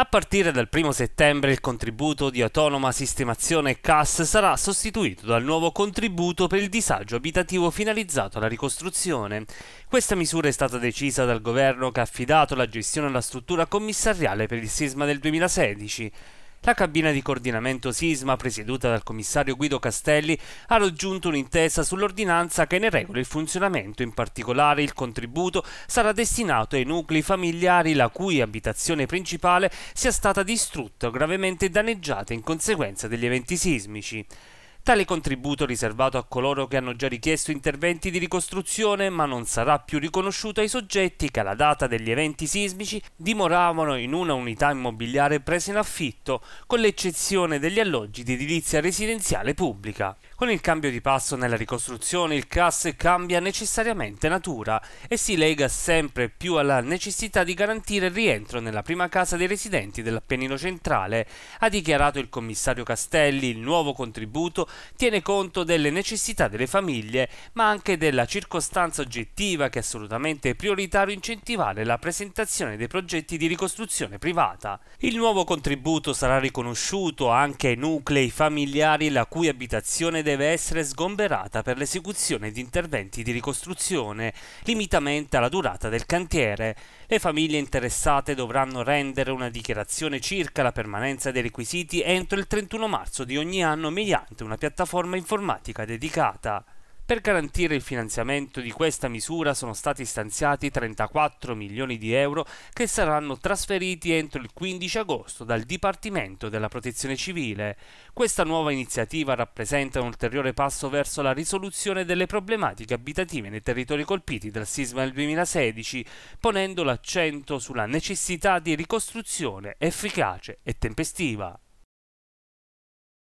A partire dal 1 settembre il contributo di autonoma sistemazione CAS sarà sostituito dal nuovo contributo per il disagio abitativo finalizzato alla ricostruzione. Questa misura è stata decisa dal governo che ha affidato la gestione alla struttura commissariale per il sisma del 2016. La cabina di coordinamento sisma, presieduta dal commissario Guido Castelli, ha raggiunto un'intesa sull'ordinanza che ne regola il funzionamento, in particolare il contributo sarà destinato ai nuclei familiari la cui abitazione principale sia stata distrutta o gravemente danneggiata in conseguenza degli eventi sismici. Tale contributo riservato a coloro che hanno già richiesto interventi di ricostruzione ma non sarà più riconosciuto ai soggetti che alla data degli eventi sismici dimoravano in una unità immobiliare presa in affitto, con l'eccezione degli alloggi di edilizia residenziale pubblica. Con il cambio di passo nella ricostruzione il CAS cambia necessariamente natura e si lega sempre più alla necessità di garantire il rientro nella prima casa dei residenti dell'Appennino centrale, ha dichiarato il commissario Castelli il nuovo contributo tiene conto delle necessità delle famiglie, ma anche della circostanza oggettiva che è assolutamente prioritario incentivare la presentazione dei progetti di ricostruzione privata. Il nuovo contributo sarà riconosciuto anche ai nuclei familiari la cui abitazione deve essere sgomberata per l'esecuzione di interventi di ricostruzione, limitamente alla durata del cantiere. Le famiglie interessate dovranno rendere una dichiarazione circa la permanenza dei requisiti entro il 31 marzo di ogni anno mediante una piattaforma informatica dedicata. Per garantire il finanziamento di questa misura sono stati stanziati 34 milioni di euro che saranno trasferiti entro il 15 agosto dal Dipartimento della Protezione Civile. Questa nuova iniziativa rappresenta un ulteriore passo verso la risoluzione delle problematiche abitative nei territori colpiti dal sisma del 2016, ponendo l'accento sulla necessità di ricostruzione efficace e tempestiva.